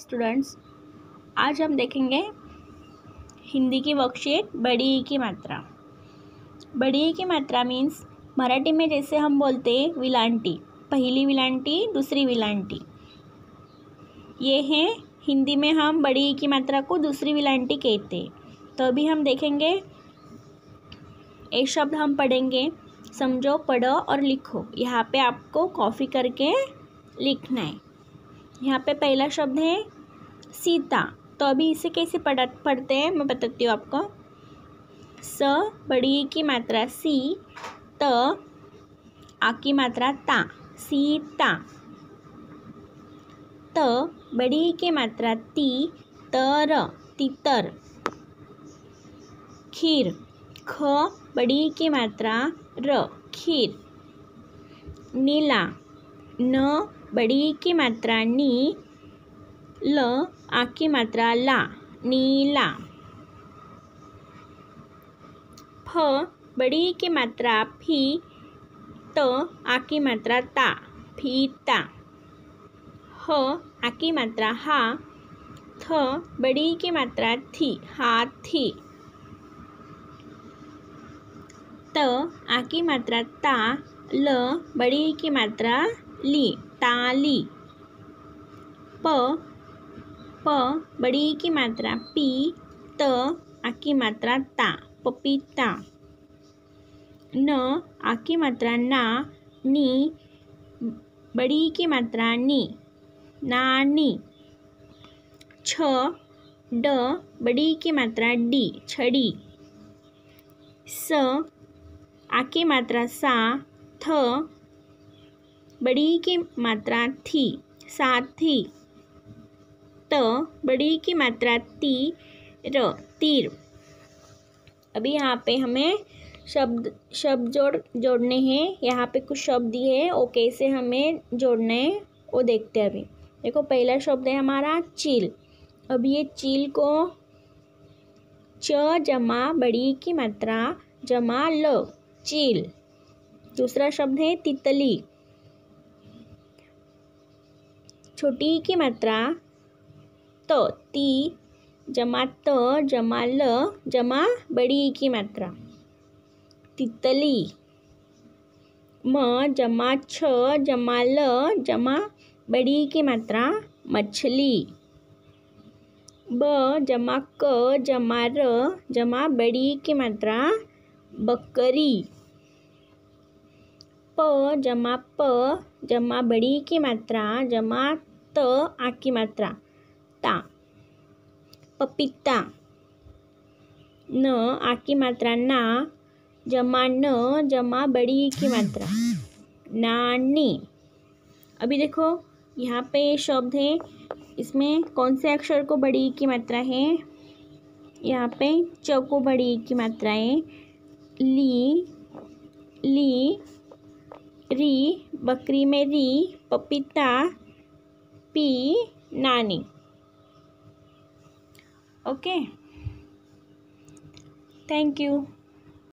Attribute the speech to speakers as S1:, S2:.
S1: Students आज हम देखेंगे हिंदी की वर्कशीट बड़ी ई e की मात्रा बड़ी ई e की मात्रा मीन्स मराठी में जैसे हम बोलते हैं विलांटी पहली विलांटी दूसरी विलांटी ये है हिंदी में हम बड़ी ई e की मात्रा को दूसरी विलांटी कहते हैं तो अभी हम देखेंगे एक शब्द हम पढ़ेंगे समझो पढ़ो और लिखो यहाँ पे आपको कॉफ़ी करके लिखना है यहाँ पे पहला शब्द है सीता तो अभी इसे कैसे पढ़ पढ़ते हैं मैं बताती हूँ आपको स बड़ी की मात्रा सी त आ की मात्रा ता सीता त बड़ी की मात्रा ती तर तितर खीर ख बड़ी की मात्रा र खीर नीला न बड़ी की मात्रा नी ल आ की मात्रा ला नीला फ बड़ी की मात्रा फी त आ की मात्रा ता फीता ह आ की मात्रा हा थ बड़ी की मात्रा थी हाथी त आ की मात्रा ता ल बड़ी की मात्रा ली ताली प प बड़ी की मात्रा पी त आ की मात्रा ता पपीता न आ की मात्रा ना नी बड़ी की मात्रा नी नानी छ ड बड़ी की मात्रा डी छड़ी स आ की मात्रा सा थ बड़ी की मात्रा थी सात थी त बड़ी की मात्रा ती र तीर अभी यहाँ पे हमें शब्द शब्द जोड़ जोड़ने हैं यहाँ पे कुछ शब्द दिए हैं वो कैसे हमें जोड़ने हैं वो देखते हैं अभी देखो पहला शब्द है हमारा चील अब ये चील को च जमा बड़ी की मात्रा जमा ल चील दूसरा शब्द है तितली छोटी की मात्रा त तो ती जमा त जमा ल जमा बड़ी की मात्रा तितली म जमा छ जमा ल जमा बड़ी की मात्रा मछली ब जमा क जमा र जमा बड़ी की मात्रा बकरी प जमा प जमा बड़ी की मात्रा जमा त तो आ की मात्रा ता पपीता न आ की मात्रा ना जमा न जमा बड़ी की मात्रा नानी अभी देखो यहाँ पे शब्द है इसमें कौन से अक्षर को बड़ी की मात्रा है यहाँ पे च को बड़ी की मात्रा है ली ली री बकरी में री पपीता P. Nani. Okay. Thank you.